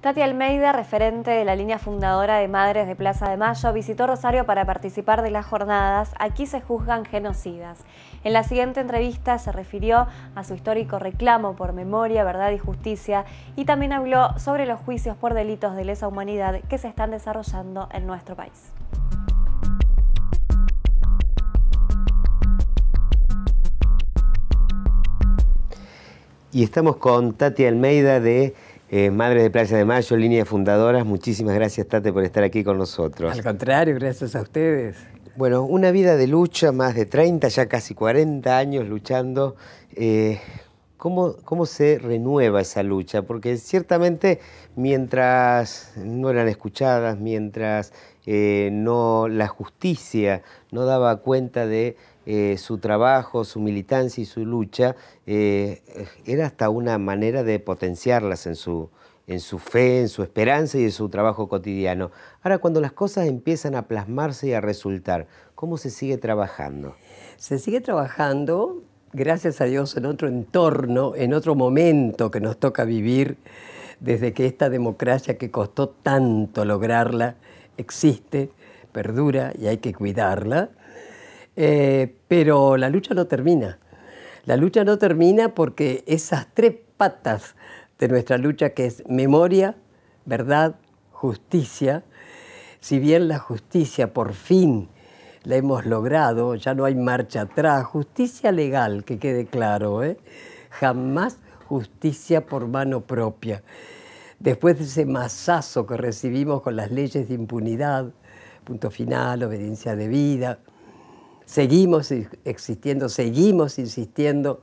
Tati Almeida, referente de la línea fundadora de Madres de Plaza de Mayo, visitó Rosario para participar de las jornadas Aquí se juzgan genocidas. En la siguiente entrevista se refirió a su histórico reclamo por memoria, verdad y justicia y también habló sobre los juicios por delitos de lesa humanidad que se están desarrollando en nuestro país. Y estamos con Tati Almeida de eh, Madres de Plaza de Mayo, línea de fundadoras. Muchísimas gracias, Tati, por estar aquí con nosotros. Al contrario, gracias a ustedes. Bueno, una vida de lucha, más de 30, ya casi 40 años luchando. Eh, ¿cómo, ¿Cómo se renueva esa lucha? Porque ciertamente mientras no eran escuchadas, mientras eh, no, la justicia no daba cuenta de eh, su trabajo, su militancia y su lucha, eh, era hasta una manera de potenciarlas en su, en su fe, en su esperanza y en su trabajo cotidiano. Ahora, cuando las cosas empiezan a plasmarse y a resultar, ¿cómo se sigue trabajando? Se sigue trabajando, gracias a Dios, en otro entorno, en otro momento que nos toca vivir, desde que esta democracia que costó tanto lograrla, existe, perdura y hay que cuidarla. Eh, pero la lucha no termina. La lucha no termina porque esas tres patas de nuestra lucha, que es memoria, verdad, justicia, si bien la justicia por fin la hemos logrado, ya no hay marcha atrás, justicia legal, que quede claro, ¿eh? jamás justicia por mano propia después de ese masazo que recibimos con las leyes de impunidad, punto final, obediencia debida, seguimos existiendo, seguimos insistiendo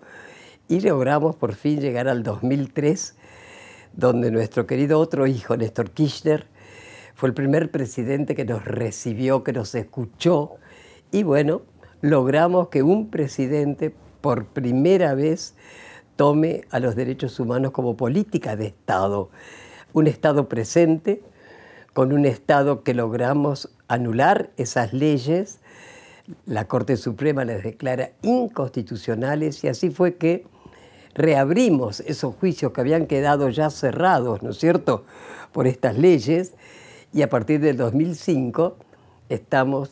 y logramos por fin llegar al 2003, donde nuestro querido otro hijo, Néstor Kirchner, fue el primer presidente que nos recibió, que nos escuchó y bueno, logramos que un presidente por primera vez tome a los derechos humanos como política de Estado. Un Estado presente, con un Estado que logramos anular esas leyes, la Corte Suprema las declara inconstitucionales y así fue que reabrimos esos juicios que habían quedado ya cerrados, ¿no es cierto?, por estas leyes y a partir del 2005 estamos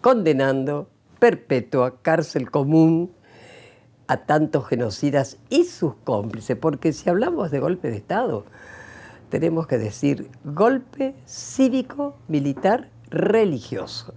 condenando perpetua cárcel común a tantos genocidas y sus cómplices, porque si hablamos de golpe de Estado, tenemos que decir golpe cívico, militar, religioso.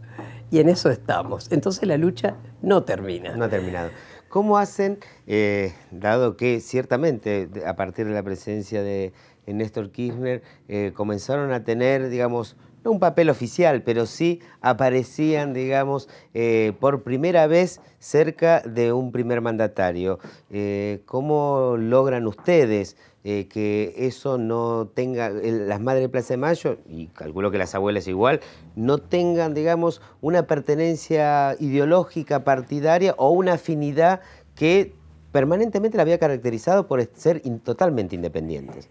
Y en eso estamos. Entonces la lucha no termina. No ha terminado. ¿Cómo hacen, eh, dado que ciertamente a partir de la presencia de Néstor Kirchner eh, comenzaron a tener, digamos, no un papel oficial, pero sí aparecían, digamos, eh, por primera vez cerca de un primer mandatario. Eh, ¿Cómo logran ustedes eh, que eso no tenga, las madres de Plaza de Mayo, y calculo que las abuelas igual, no tengan, digamos, una pertenencia ideológica, partidaria o una afinidad que permanentemente la había caracterizado por ser totalmente independientes?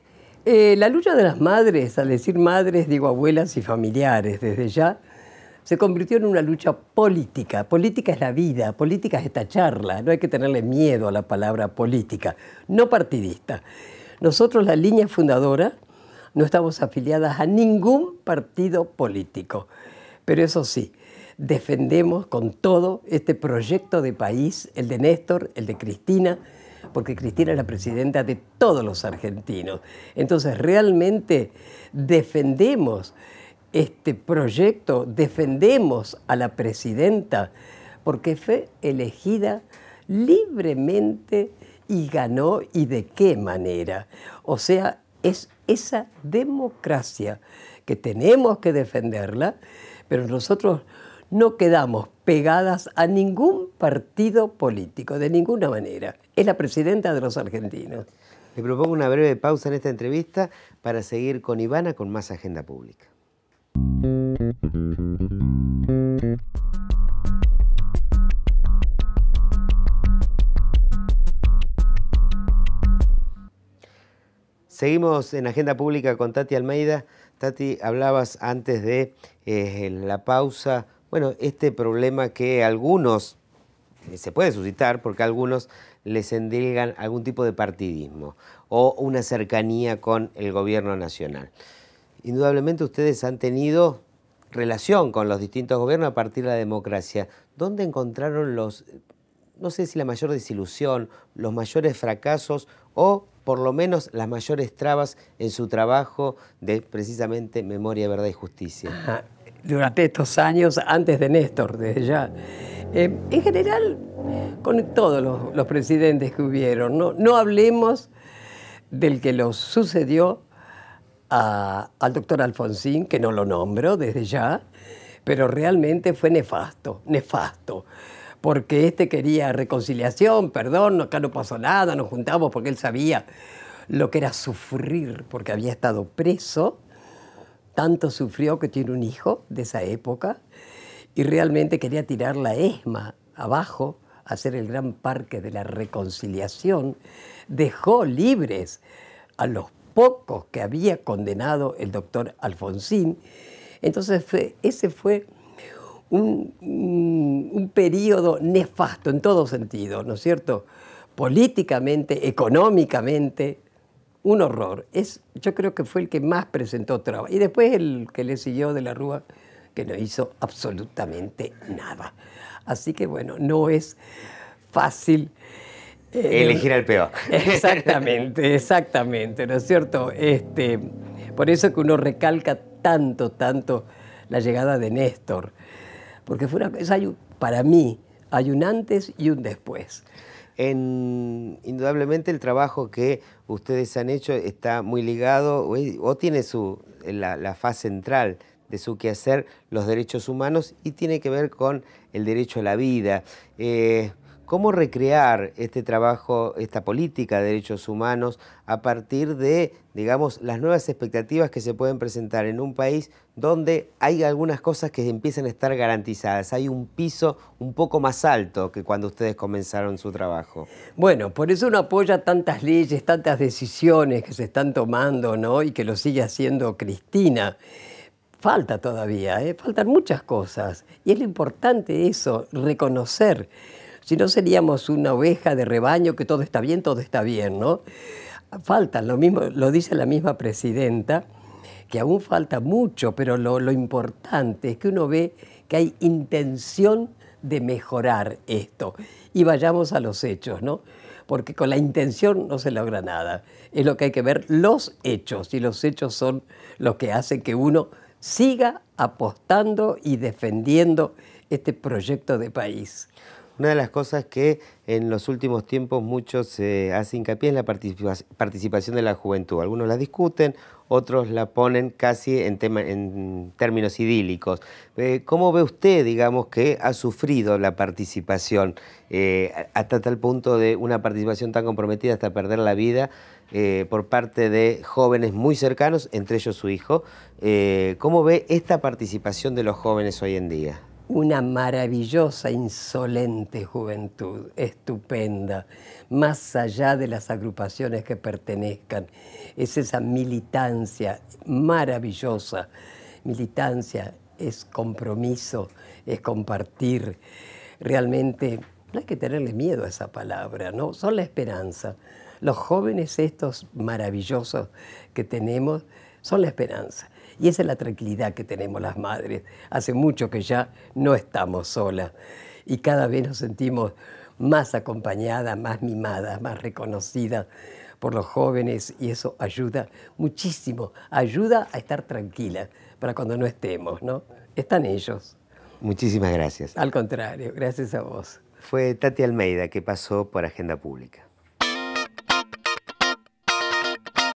Eh, la lucha de las madres, al decir madres digo abuelas y familiares desde ya, se convirtió en una lucha política. Política es la vida, política es esta charla, no hay que tenerle miedo a la palabra política, no partidista. Nosotros, la línea fundadora, no estamos afiliadas a ningún partido político, pero eso sí, defendemos con todo este proyecto de país, el de Néstor, el de Cristina, porque Cristina es la presidenta de todos los argentinos. Entonces, realmente defendemos este proyecto, defendemos a la presidenta, porque fue elegida libremente y ganó y de qué manera. O sea, es esa democracia que tenemos que defenderla, pero nosotros no quedamos pegadas a ningún partido político, de ninguna manera es la presidenta de los argentinos. Le propongo una breve pausa en esta entrevista para seguir con Ivana con más agenda pública. Seguimos en Agenda Pública con Tati Almeida. Tati, hablabas antes de eh, la pausa, bueno, este problema que algunos eh, se puede suscitar porque algunos les endilgan algún tipo de partidismo o una cercanía con el gobierno nacional. Indudablemente ustedes han tenido relación con los distintos gobiernos a partir de la democracia. ¿Dónde encontraron los, no sé si la mayor desilusión, los mayores fracasos o por lo menos las mayores trabas en su trabajo de precisamente memoria, verdad y justicia? Durante estos años, antes de Néstor, desde ya, eh, en general, con todos los, presidentes que hubieron, ¿no? hablemos del que lo sucedió al doctor Alfonsín, que no lo nombro desde ya, pero realmente fue nefasto, nefasto, porque este quería reconciliación, perdón, acá no pasó nada, nos juntamos porque él sabía lo que era sufrir, porque había estado preso, tanto sufrió que tiene un hijo de esa época, y realmente quería tirar la ESMA abajo, hacer el gran parque de la reconciliación, dejó libres a los pocos que había condenado el doctor Alfonsín. Entonces ese fue un, periodo nefasto en todo sentido, ¿no es cierto? Políticamente, económicamente, un horror. Es, yo creo que fue el que más presentó trabajo Y después el que le siguió de la Rúa que no hizo absolutamente nada. Así que bueno, no es fácil. Eh, Elegir al peor. Exactamente, exactamente, ¿no es cierto? Este, por eso que uno recalca tanto, tanto la llegada de Néstor, porque fue una para mí, hay un antes y un después. indudablemente el trabajo que ustedes han hecho está muy ligado o, tiene su, la, la faz central de su quehacer los derechos humanos y tiene que ver con el derecho a la vida. Eh, ¿Cómo recrear este trabajo, esta política de derechos humanos a partir de, digamos, las nuevas expectativas que se pueden presentar en un país donde hay algunas cosas que empiezan a estar garantizadas? Hay un piso un poco más alto que cuando ustedes comenzaron su trabajo. Bueno, por eso uno apoya tantas leyes, tantas decisiones que se están tomando, ¿no? Y que lo sigue haciendo Cristina falta todavía, ¿eh? faltan muchas cosas. Y es lo importante eso, reconocer. Si no seríamos una oveja de rebaño que todo está bien, todo está bien, ¿no? Faltan, lo mismo, lo dice la misma presidenta, que aún falta mucho, pero lo, lo importante es que uno ve que hay intención de mejorar esto. Y vayamos a los hechos, ¿no? Porque con la intención no se logra nada. Es lo que hay que ver, los hechos. Y los hechos son los que hacen que uno siga apostando y defendiendo este proyecto de país. Una de las cosas que en los últimos tiempos muchos se hace hincapié es la participación de la juventud. Algunos la discuten, otros la ponen casi en, tema, en términos idílicos. Eh, ¿Cómo ve usted, digamos, que ha sufrido la participación eh, hasta tal punto de una participación tan comprometida hasta perder la vida eh, por parte de jóvenes muy cercanos, entre ellos su hijo? ¿Cómo ve esta participación de los jóvenes hoy en día? una maravillosa, insolente juventud, estupenda, más allá de las agrupaciones que pertenezcan. Es esa militancia maravillosa. Militancia es compromiso, es compartir. Realmente no hay que tenerle miedo a esa palabra, ¿no? Son la esperanza. Los jóvenes estos maravillosos que tenemos son la esperanza. Y esa es la tranquilidad que tenemos las madres. Hace mucho que ya no estamos solas y cada vez nos sentimos más acompañadas, más mimadas, más reconocidas por los jóvenes y eso ayuda muchísimo, ayuda a estar tranquila para cuando no estemos, ¿no? Están ellos. Muchísimas gracias. Al contrario, gracias a vos. Fue Tati Almeida que pasó por Agenda Pública.